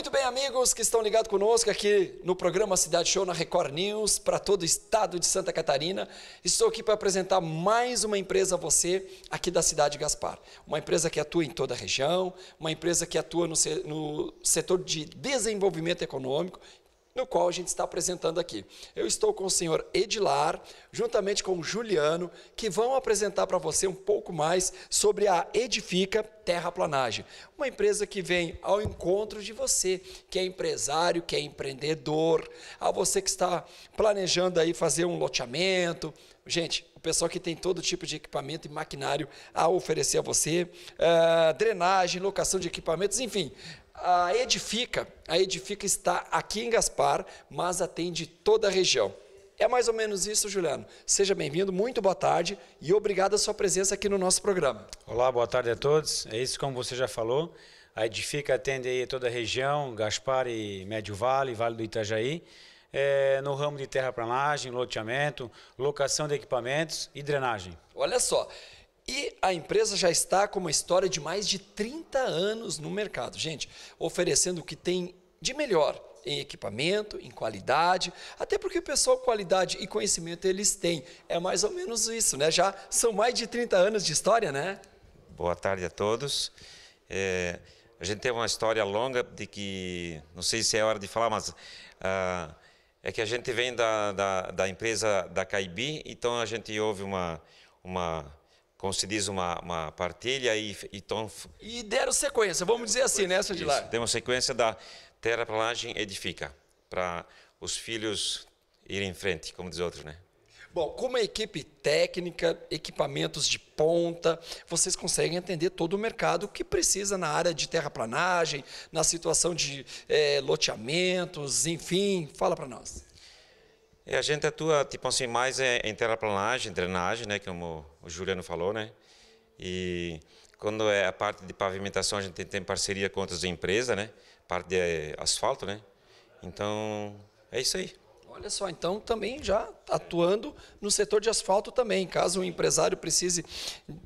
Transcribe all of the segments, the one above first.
Muito bem, amigos que estão ligados conosco aqui no programa Cidade Show na Record News, para todo o estado de Santa Catarina. Estou aqui para apresentar mais uma empresa a você aqui da cidade de Gaspar. Uma empresa que atua em toda a região, uma empresa que atua no, no setor de desenvolvimento econômico no qual a gente está apresentando aqui. Eu estou com o senhor Edilar, juntamente com o Juliano, que vão apresentar para você um pouco mais sobre a Edifica Terraplanagem, uma empresa que vem ao encontro de você, que é empresário, que é empreendedor, a você que está planejando aí fazer um loteamento. Gente, o pessoal que tem todo tipo de equipamento e maquinário a oferecer a você, uh, drenagem, locação de equipamentos, enfim, a Edifica, a Edifica está aqui em Gaspar, mas atende toda a região. É mais ou menos isso, Juliano. Seja bem-vindo, muito boa tarde e obrigado a sua presença aqui no nosso programa. Olá, boa tarde a todos. É isso como você já falou. A Edifica atende aí toda a região, Gaspar e Médio Vale, Vale do Itajaí, é, no ramo de terraplanagem, loteamento, locação de equipamentos e drenagem. Olha só, e a empresa já está com uma história de mais de 30 anos no mercado, gente, oferecendo o que tem de melhor em equipamento, em qualidade, até porque o pessoal qualidade e conhecimento eles têm. É mais ou menos isso, né? Já são mais de 30 anos de história, né? Boa tarde a todos. É, a gente tem uma história longa de que, não sei se é hora de falar, mas ah, é que a gente vem da, da, da empresa da Caibi, então a gente ouve uma, uma como se diz, uma, uma partilha e, e tom... E deram sequência, vamos dizer assim, né, de lá. Deram uma sequência da terraplanagem edifica, para os filhos irem em frente, como diz outro, né? Bom, como uma equipe técnica, equipamentos de ponta, vocês conseguem entender todo o mercado que precisa na área de terraplanagem, na situação de é, loteamentos, enfim, fala para nós. E a gente atua, tipo assim, mais em terraplanagem, drenagem, né, como o Juliano falou, né? E quando é a parte de pavimentação, a gente tem parceria com outras empresas, né? Parte de eh, asfalto, né? Então, é isso aí. Olha só, então também já atuando no setor de asfalto também, caso o empresário precise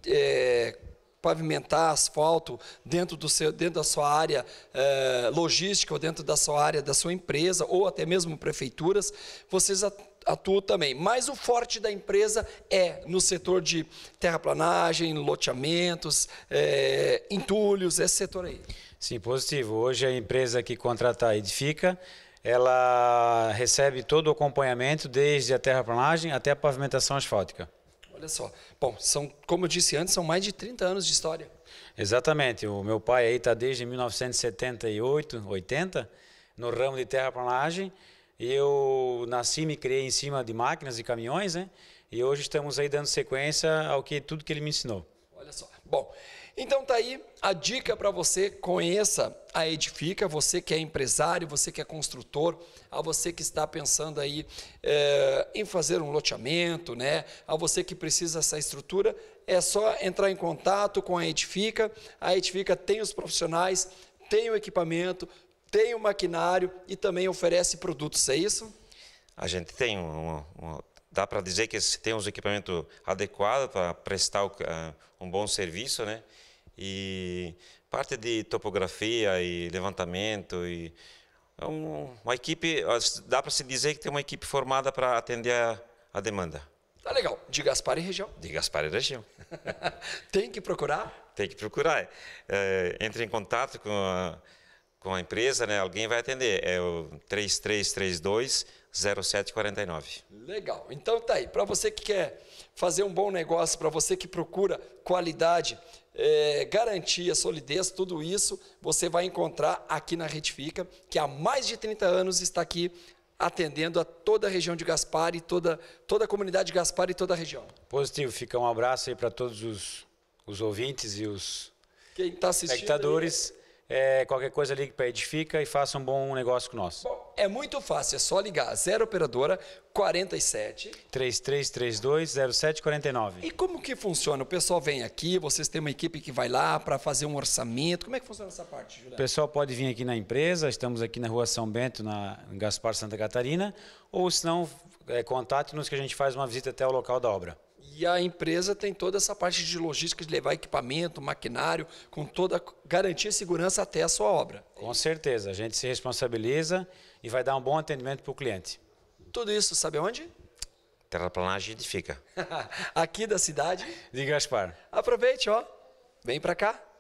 é pavimentar asfalto dentro, do seu, dentro da sua área eh, logística ou dentro da sua área da sua empresa ou até mesmo prefeituras, vocês atuam também. Mas o forte da empresa é no setor de terraplanagem, loteamentos, eh, entulhos, esse setor aí. Sim, positivo. Hoje a empresa que contratar edifica, ela recebe todo o acompanhamento desde a terraplanagem até a pavimentação asfáltica. Olha só. Bom, são, como eu disse antes, são mais de 30 anos de história. Exatamente. O meu pai aí está desde 1978, 80, no ramo de terraplanagem. Eu nasci e me criei em cima de máquinas e caminhões, né? E hoje estamos aí dando sequência ao que tudo que ele me ensinou. Olha só. Bom, então tá aí a dica para você, conheça a Edifica, você que é empresário, você que é construtor, a você que está pensando aí é, em fazer um loteamento, né? a você que precisa dessa estrutura, é só entrar em contato com a Edifica, a Edifica tem os profissionais, tem o equipamento, tem o maquinário e também oferece produtos, é isso? A gente tem um, um, dá para dizer que tem os um equipamento adequado para prestar um bom serviço, né? E parte de topografia e levantamento e é uma equipe, dá para se dizer que tem uma equipe formada para atender a, a demanda. Tá legal. De Gaspar e região. De Gaspar e região. tem que procurar? Tem que procurar. É, entre em contato com a, com a empresa, né? alguém vai atender. É o 3332 0749. Legal. Então tá aí. Para você que quer fazer um bom negócio, para você que procura qualidade, é, garantia, solidez, tudo isso você vai encontrar aqui na Retifica, que há mais de 30 anos está aqui atendendo a toda a região de Gaspar e toda, toda a comunidade de Gaspar e toda a região. Positivo. Fica um abraço aí para todos os, os ouvintes e os tá espectadores. É, qualquer coisa ligue para Edifica e faça um bom negócio com nós. Bom, é muito fácil, é só ligar 0 operadora 47 3332 0749. E como que funciona? O pessoal vem aqui, vocês têm uma equipe que vai lá para fazer um orçamento. Como é que funciona essa parte, Juliana? O pessoal pode vir aqui na empresa, estamos aqui na Rua São Bento, na Gaspar Santa Catarina, ou se não, é, contate-nos que a gente faz uma visita até o local da obra. E a empresa tem toda essa parte de logística, de levar equipamento, maquinário, com toda garantia e segurança até a sua obra. Com certeza, a gente se responsabiliza e vai dar um bom atendimento para o cliente. Tudo isso, sabe onde? Terraplanagem edifica. Aqui da cidade. De Gaspar. Aproveite, ó. Vem para cá.